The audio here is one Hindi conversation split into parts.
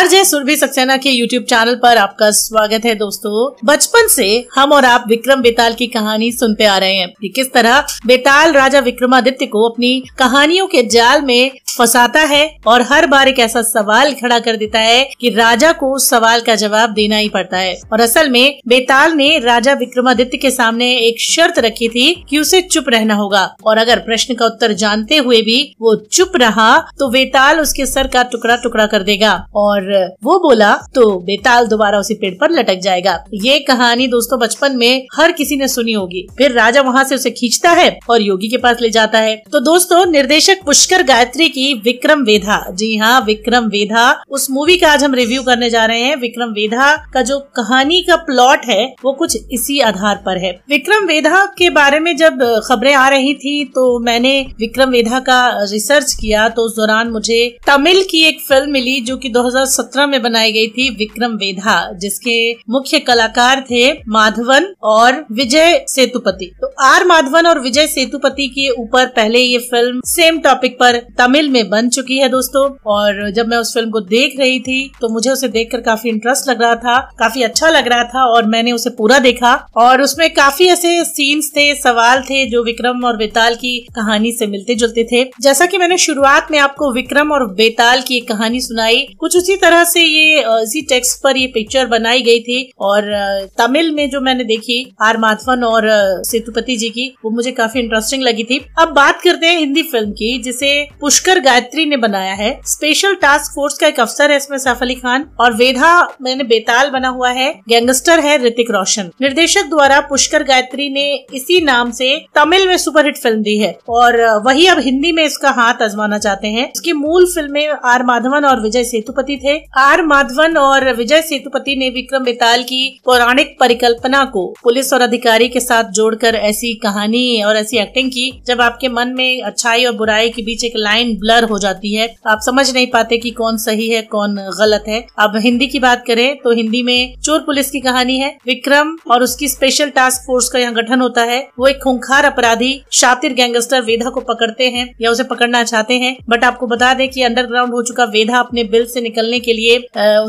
आरजे सुरभि सक्सेना के यूट्यूब चैनल पर आपका स्वागत है दोस्तों बचपन से हम और आप विक्रम बेताल की कहानी सुनते आ रहे हैं कि किस तरह बेताल राजा विक्रमादित्य को अपनी कहानियों के जाल में फंसाता है और हर बार एक ऐसा सवाल खड़ा कर देता है कि राजा को उस सवाल का जवाब देना ही पड़ता है और असल में बेताल ने राजा विक्रमादित्य के सामने एक शर्त रखी थी कि उसे चुप रहना होगा और अगर प्रश्न का उत्तर जानते हुए भी वो चुप रहा तो बेताल उसके सर का टुकड़ा टुकड़ा कर देगा और वो बोला तो बेताल दोबारा उसी पेड़ पर लटक जाएगा ये कहानी दोस्तों बचपन में हर किसी ने सुनी होगी फिर राजा वहाँ से उसे खींचता है और योगी के पास ले जाता है तो दोस्तों निर्देशक पुष्कर गायत्री की की विक्रम वेधा जी हाँ विक्रम वेधा उस मूवी का आज हम रिव्यू करने जा रहे हैं विक्रम वेधा का जो कहानी का प्लॉट है वो कुछ इसी आधार पर है विक्रम वेधा के बारे में जब खबरें आ रही थी तो मैंने विक्रम वेधा का रिसर्च किया तो उस दौरान मुझे तमिल की एक फिल्म मिली जो कि 2017 में बनाई गई थी विक्रम वेधा जिसके मुख्य कलाकार थे माधवन और विजय सेतुपति तो आर माधवन और विजय सेतुपति के ऊपर पहले ये फिल्म सेम टॉपिक पर तमिल में बन चुकी है दोस्तों और जब मैं उस फिल्म को देख रही थी तो मुझे उसे देखकर काफी इंटरेस्ट लग रहा था काफी अच्छा लग रहा था और मैंने उसे पूरा देखा और उसमें काफी ऐसे सीन्स थे सवाल थे जो विक्रम और बेताल की कहानी से मिलते जुलते थे जैसा कि मैंने शुरुआत में आपको विक्रम और बेताल की एक कहानी सुनाई कुछ उसी तरह से ये इसी टेक्स्ट पर ये पिक्चर बनाई गई थी और तमिल में जो मैंने देखी आर माधवन और सेतुपति जी की वो मुझे काफी इंटरेस्टिंग लगी थी अब बात करते हैं हिंदी फिल्म की जिसे पुष्कर अफसर गायत्री ने बनाया है स्पेशल टास्क फोर्स का एक अफसर है इसमें सैफ अली खान और वेधा मैंने बेताल बना हुआ है गैंगस्टर है ऋतिक रोशन निर्देशक द्वारा पुष्कर गायत्री ने इसी नाम से तमिल में सुपरहिट फिल्म दी है और वही अब हिंदी में इसका हाथ आजमाना चाहते हैं इसकी मूल फिल्में आर माधवन और विजय सेतुपति थे आर माधवन और विजय सेतुपति ने विक्रम बेताल की पौराणिक परिकल्पना को पुलिस और अधिकारी के साथ जोड़कर ऐसी कहानी और ऐसी एक्टिंग की जब आपके मन में अच्छाई और बुराई के बीच एक लाइन ब्लर हो जाती है आप समझ नहीं पाते कि कौन सही है कौन गलत है अब हिंदी की बात करें तो हिंदी में चोर पुलिस की कहानी है विक्रम और उसकी स्पेशल टास्क फोर्स का यहाँ गठन होता है वो एक खूंखार अपराधी शातिर गैंगस्टर वेधा को पकड़ते हैं या उसे पकड़ना चाहते हैं बट आपको बता दें कि अंडरग्राउंड हो चुका वेधा अपने बिल से निकलने के लिए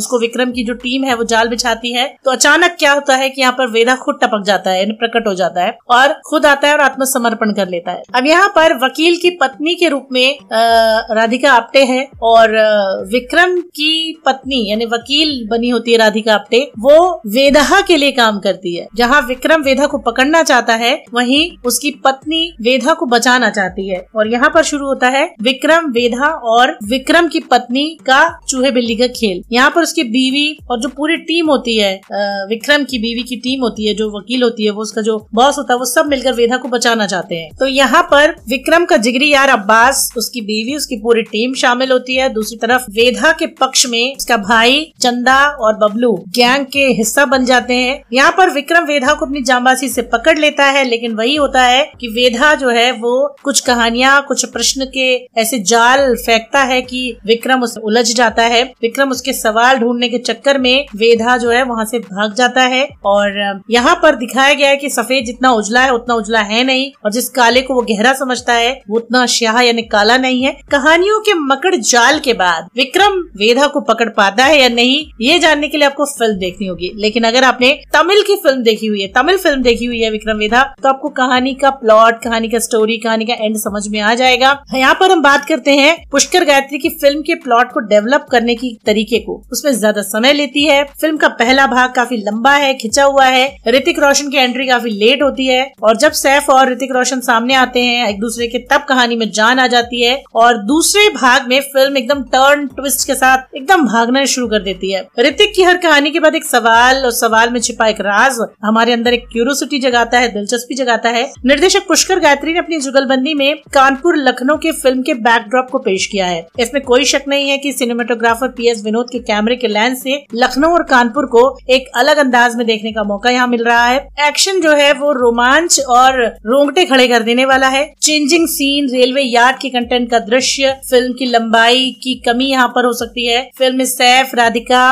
उसको विक्रम की जो टीम है वो जाल बिछाती है तो अचानक क्या होता है कि यहाँ पर वेधा खुद टपक जाता है प्रकट हो जाता है और खुद आता है और आत्मसमर्पण कर लेता है अब यहाँ पर वकील की पत्नी के रूप में आ, राधिका आप्टे हैं और विक्रम की पत्नी यानी वकील बनी होती है राधिका आप्टे वो वेधा के लिए काम करती है जहाँ विक्रम वेधा को पकड़ना चाहता है वहीं उसकी पत्नी वेधा को बचाना चाहती है और यहाँ पर शुरू होता है विक्रम वेधा और विक्रम की पत्नी का चूहे बिल्ली का खेल यहाँ पर उसकी बीवी और जो पूरी टीम होती है विक्रम की बीवी की टीम होती है जो वकील होती है वो उसका जो बॉस होता है वो सब मिलकर वेधा को बचाना चाहते हैं तो यहाँ पर विक्रम का जिगरी यार अब्बास उसकी बीवी उसकी पूरी टीम शामिल होती है दूसरी तरफ वेधा के पक्ष में उसका भाई चंदा और बबलू गैंग के हिस्सा बन जाते हैं यहाँ पर विक्रम वेधा को अपनी जामबाजी से पकड़ लेता है लेकिन वही होता है कि वेधा जो है वो कुछ कहानियां कुछ प्रश्न के ऐसे जाल फेंकता है कि विक्रम उस उलझ जाता है विक्रम उसके सवाल ढूंढने के चक्कर में वेधा जो है वहाँ से भाग जाता है और यहाँ पर दिखाया गया है कि सफेद जितना उजला है उतना उजला है नहीं और जिस काले को वो गहरा समझता है वो उतना श्याह यानी काला नहीं है कहानियों के मकड़ जाल के बाद विक्रम वेधा को पकड़ पाता है या नहीं ये जानने के लिए आपको फिल्म देखनी होगी लेकिन अगर आपने तमिल की फिल्म देखी हुई है तमिल फिल्म देखी हुई है विक्रम वेधा तो आपको कहानी का प्लॉट कहानी का स्टोरी कहानी का एंड समझ में आ जाएगा यहाँ पर हम बात करते हैं पुष्कर गायत्री की फिल्म के प्लॉट को डेवलप करने की तरीके को उसमें ज्यादा समय लेती है फिल्म का पहला भाग काफी लंबा है खिंचा हुआ है ऋतिक रोशन की एंट्री काफी लेट होती है और जब सैफ और ऋतिक रोशन सामने आते हैं एक दूसरे के तब कहानी में जान आ जाती है और दूसरे भाग में फिल्म एकदम टर्न ट्विस्ट के साथ एकदम भागना शुरू कर देती है ऋतिक की हर कहानी के बाद एक सवाल और सवाल में छिपा एक राज हमारे अंदर एक क्यूरोसिटी जगाता है दिलचस्पी जगाता है निर्देशक पुष्कर गायत्री ने अपनी जुगलबंदी में कानपुर लखनऊ के फिल्म के बैकड्रॉप को पेश किया है इसमें कोई शक नहीं है की सिनेमाटोग्राफर पी एस विनोद के कैमरे के लेंस ऐसी लखनऊ और कानपुर को एक अलग अंदाज में देखने का मौका यहाँ मिल रहा है एक्शन जो है वो रोमांच और रोंगटे खड़े कर देने वाला है चेंजिंग सीन रेलवे यार्ड के कंटेंट का दृश्य दृश्य फिल्म की लंबाई की कमी यहाँ पर हो सकती है फिल्म में सैफ राधिका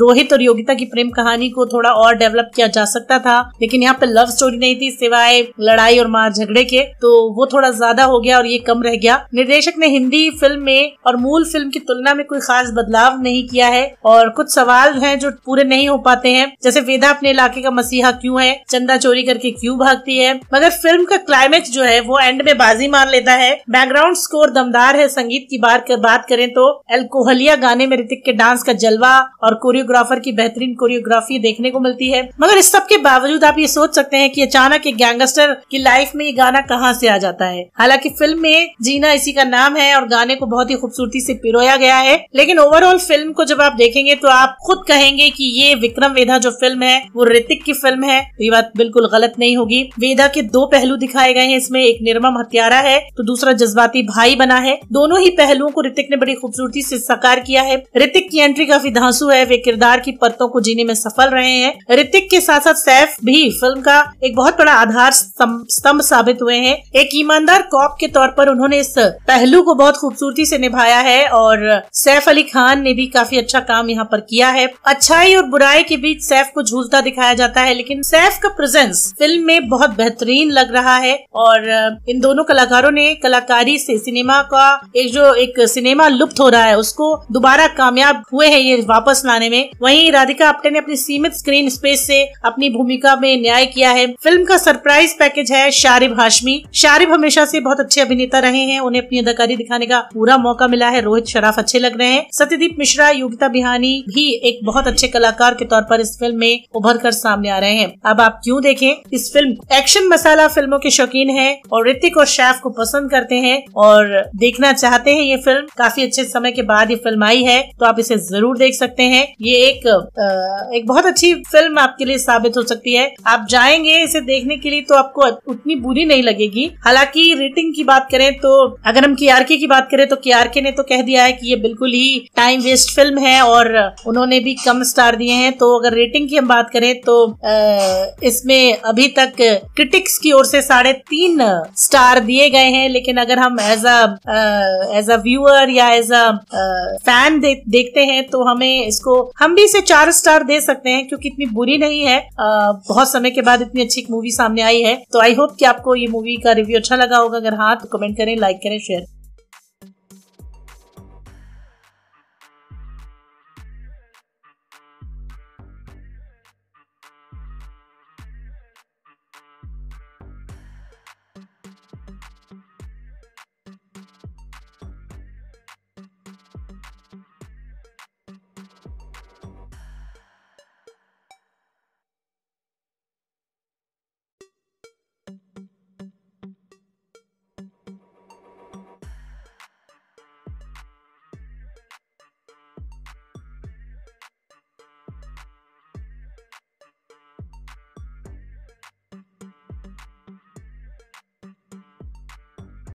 रोहित और योगिता की प्रेम कहानी को थोड़ा और डेवलप किया जा सकता था लेकिन यहाँ पर लव स्टोरी नहीं थी सिवाय लड़ाई और मार झगड़े के तो वो थोड़ा ज्यादा हो गया और ये कम रह गया निर्देशक ने हिंदी फिल्म में और मूल फिल्म की तुलना में कोई खास बदलाव नहीं किया है और कुछ सवाल है जो पूरे नहीं हो पाते हैं जैसे वेदा अपने इलाके का मसीहा क्यूँ है चंदा चोरी करके क्यूँ भागती है मगर फिल्म का क्लाइमेक्स जो है वो एंड में बाजी मार लेता है बैकग्राउंड स्कोर दमदार है संगीत की बात कर, बात करें तो एल्कोहलिया गाने में ऋतिक के डांस का जलवा और कोरियोग्राफर की बेहतरीन कोरियोग्राफी देखने को मिलती है मगर इस सब के बावजूद आप ये सोच सकते हैं कि अचानक एक गैंगस्टर की लाइफ में ये गाना कहाँ से आ जाता है हालांकि फिल्म में जीना इसी का नाम है और गाने को बहुत ही खूबसूरती से पिरोया गया है लेकिन ओवरऑल फिल्म को जब आप देखेंगे तो आप खुद कहेंगे की ये विक्रम वेधा जो फिल्म है वो ऋतिक की फिल्म है तो ये बात बिल्कुल गलत नहीं होगी वेधा के दो पहलू दिखाए गए हैं इसमें एक निर्मम हत्यारा है तो दूसरा जज्बाती भाई बना करना है दोनों ही पहलुओं को ऋतिक ने बड़ी खूबसूरती से साकार किया है ऋतिक की एंट्री काफी धांसू है वे किरदार की परतों को जीने में सफल रहे हैं ऋतिक के साथ साथ सैफ भी फिल्म का एक बहुत बड़ा आधार स्तंभ साबित हुए हैं एक ईमानदार कॉप के तौर पर उन्होंने इस पहलू को बहुत खूबसूरती से निभाया है और सैफ अली खान ने भी काफी अच्छा काम यहाँ पर किया है अच्छाई और बुराई के बीच सैफ को झूलता दिखाया जाता है लेकिन सैफ का प्रेजेंस फिल्म में बहुत बेहतरीन लग रहा है और इन दोनों कलाकारों ने कलाकारी से सिनेमा का एक जो एक सिनेमा लुप्त हो रहा है उसको दोबारा कामयाब हुए हैं ये वापस लाने में वहीं राधिका आप्टे ने अपनी सीमित स्क्रीन स्पेस से अपनी भूमिका में न्याय किया है फिल्म का सरप्राइज पैकेज है शारिब हाशमी शारिब हमेशा से बहुत अच्छे अभिनेता रहे हैं उन्हें अपनी अदाकारी दिखाने का पूरा मौका मिला है रोहित शराफ अच्छे लग रहे हैं सत्यदीप मिश्रा योगिता बिहानी भी एक बहुत अच्छे कलाकार के तौर पर इस फिल्म में उभर कर सामने आ रहे हैं अब आप क्यूँ देखें इस फिल्म एक्शन मसाला फिल्मों के शौकीन है और ऋतिक और शैफ को पसंद करते हैं और देखना चाहते हैं ये फिल्म काफी अच्छे समय के बाद ये फिल्म आई है तो आप इसे जरूर देख सकते हैं ये एक आ, एक बहुत अच्छी फिल्म आपके लिए साबित हो सकती है आप जाएंगे इसे देखने के लिए तो आपको उतनी बुरी नहीं लगेगी हालांकि रेटिंग की बात करें तो अगर हम के की बात करें तो के ने तो कह दिया है कि ये बिल्कुल ही टाइम वेस्ट फिल्म है और उन्होंने भी कम स्टार दिए हैं तो अगर रेटिंग की हम बात करें तो इसमें अभी तक क्रिटिक्स की ओर से साढ़े तीन स्टार दिए गए हैं लेकिन अगर हम as a as a viewer या एज अ फैन देखते हैं तो हमें इसको हम भी इसे चार स्टार दे सकते हैं क्योंकि इतनी बुरी नहीं है uh, बहुत समय के बाद इतनी अच्छी मूवी सामने आई है तो आई होप कि आपको ये मूवी का रिव्यू अच्छा लगा होगा अगर हाँ तो कमेंट करें लाइक करें शेयर